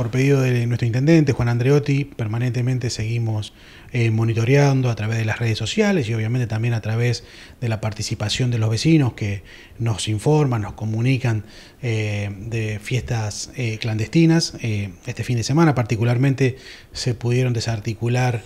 por pedido de nuestro intendente, Juan Andreotti, permanentemente seguimos eh, monitoreando a través de las redes sociales y obviamente también a través de la participación de los vecinos que nos informan, nos comunican eh, de fiestas eh, clandestinas. este fin de semana particularmente se pudieron desarticular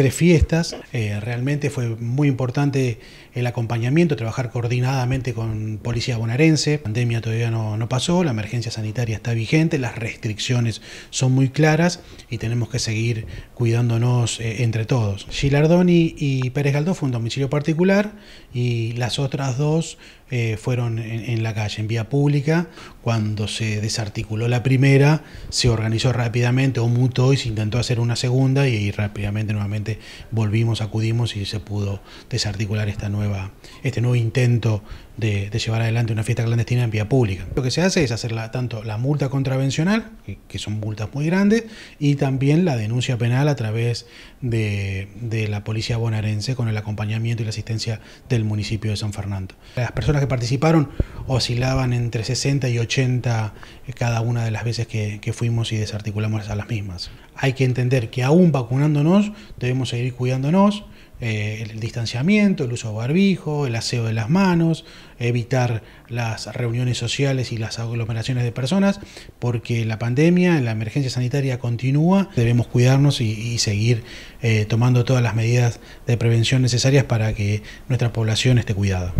tres fiestas. Eh, realmente fue muy importante el acompañamiento, trabajar coordinadamente con policía bonaerense. La pandemia todavía no, pasó, la emergencia sanitaria está vigente, las restricciones son muy claras y tenemos que seguir cuidándonos eh, entre todos. Gilardoni y Pérez Galdó fue un domicilio particular y las otras dos eh, fueron en, la calle, en vía pública. Cuando se desarticuló la primera, se organizó rápidamente o mutó y se intentó hacer una segunda y rápidamente nuevamente volvimos, acudimos y se pudo desarticular esta nueva, este nuevo intento de, llevar adelante una fiesta clandestina en vía pública. Lo que se hace es hacer tanto la multa contravencional, que, son multas muy grandes, y también la denuncia penal a través de, de la policía bonaerense con el acompañamiento y la asistencia del municipio de San Fernando. Las personas que participaron oscilaban entre 60 y 80 eh, cada una de las veces que, fuimos y desarticulamos a las mismas. Hay que entender que aún vacunándonos debemos seguir cuidándonos, eh, el distanciamiento, el uso de barbijo, el aseo de las manos, evitar las reuniones sociales y las aglomeraciones de personas, porque la pandemia, la emergencia sanitaria continúa, debemos cuidarnos y, seguir eh, tomando todas las medidas de prevención necesarias para que nuestra población esté cuidada.